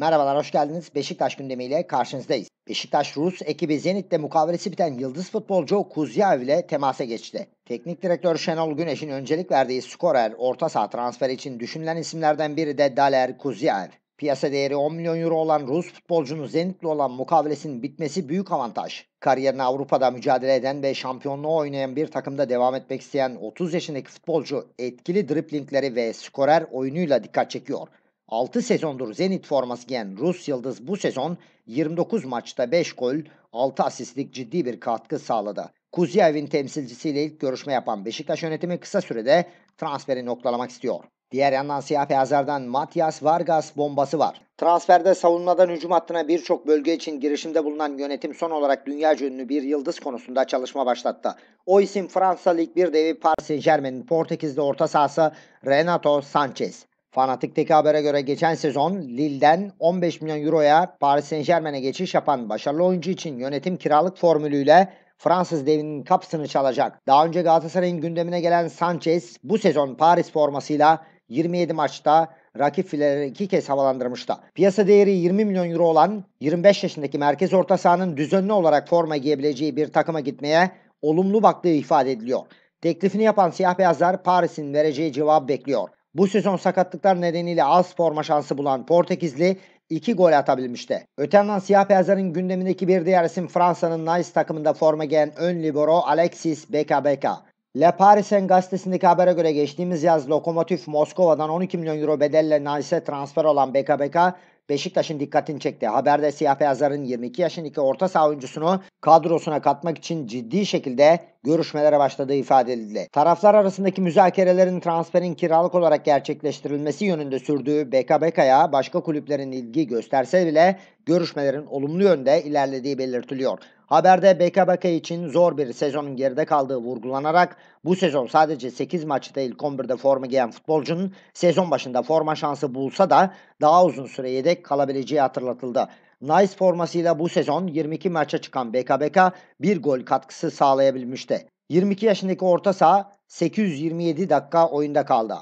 Merhabalar, hoş geldiniz. Beşiktaş gündemiyle karşınızdayız. Beşiktaş Rus ekibi Zenit'te mukavelesi biten yıldız futbolcu Kuzyaev ile temasa geçti. Teknik direktör Şenol Güneş'in öncelik verdiği skorer orta saha transferi için düşünülen isimlerden biri de Daler Kuzyaev. Piyasa değeri 10 milyon euro olan Rus futbolcunun Zenit'le olan mukavelesinin bitmesi büyük avantaj. Kariyerine Avrupa'da mücadele eden ve şampiyonluğu oynayan bir takımda devam etmek isteyen 30 yaşındaki futbolcu etkili driplingleri ve skorer oyunuyla dikkat çekiyor. 6 sezondur Zenit forması giyen Rus Yıldız bu sezon 29 maçta 5 gol, 6 asistlik ciddi bir katkı sağladı. Kuziyev'in temsilcisiyle ilk görüşme yapan Beşiktaş yönetimi kısa sürede transferi noktalamak istiyor. Diğer yandan siyah beyazlardan Matias Vargas bombası var. Transferde savunmadan hücum hattına birçok bölge için girişimde bulunan yönetim son olarak dünya ünlü bir yıldız konusunda çalışma başlattı. O isim Fransa Lig 1 devi Paris Saint Germain'in Portekizli orta sahası Renato Sanchez. Fanatik'teki habere göre geçen sezon Lille'den 15 milyon euroya Paris Saint Germain'e geçiş yapan başarılı oyuncu için yönetim kiralık formülüyle Fransız devinin kapısını çalacak. Daha önce Galatasaray'ın gündemine gelen Sanchez bu sezon Paris formasıyla 27 maçta rakip fileleri iki kez havalandırmıştı. Piyasa değeri 20 milyon euro olan 25 yaşındaki merkez orta sahanın düzenli olarak forma giyebileceği bir takıma gitmeye olumlu baktığı ifade ediliyor. Teklifini yapan siyah beyazlar Paris'in vereceği cevap bekliyor. Bu sezon sakatlıklar nedeniyle az forma şansı bulan Portekizli 2 gol atabilmişti. Öte yandan siyah beyazların gündemindeki bir diğer isim Fransa'nın Nice takımında forma giyen ön libero Alexis Beka Beka. Le Paris'in gazetesindeki habere göre geçtiğimiz yaz Lokomotiv Moskova'dan 12 milyon euro bedelle Nice'e transfer olan Beka Beka. Beşiktaş'ın dikkatini çekti. Haberde siyah beyazların 22 yaşındaki orta saha oyuncusunu kadrosuna katmak için ciddi şekilde görüşmelere başladığı ifade edildi. Taraflar arasındaki müzakerelerin transferin kiralık olarak gerçekleştirilmesi yönünde sürdüğü BKBK'ya başka kulüplerin ilgi gösterse bile görüşmelerin olumlu yönde ilerlediği belirtiliyor. Haberde BKBK için zor bir sezonun geride kaldığı vurgulanarak bu sezon sadece 8 maçta ilk 11'de forma giyen futbolcunun sezon başında forma şansı bulsa da daha uzun süre yedek kalabileceği hatırlatıldı. Nice formasıyla bu sezon 22 maça çıkan BKBK bir gol katkısı sağlayabilmişti. 22 yaşındaki orta saha 827 dakika oyunda kaldı.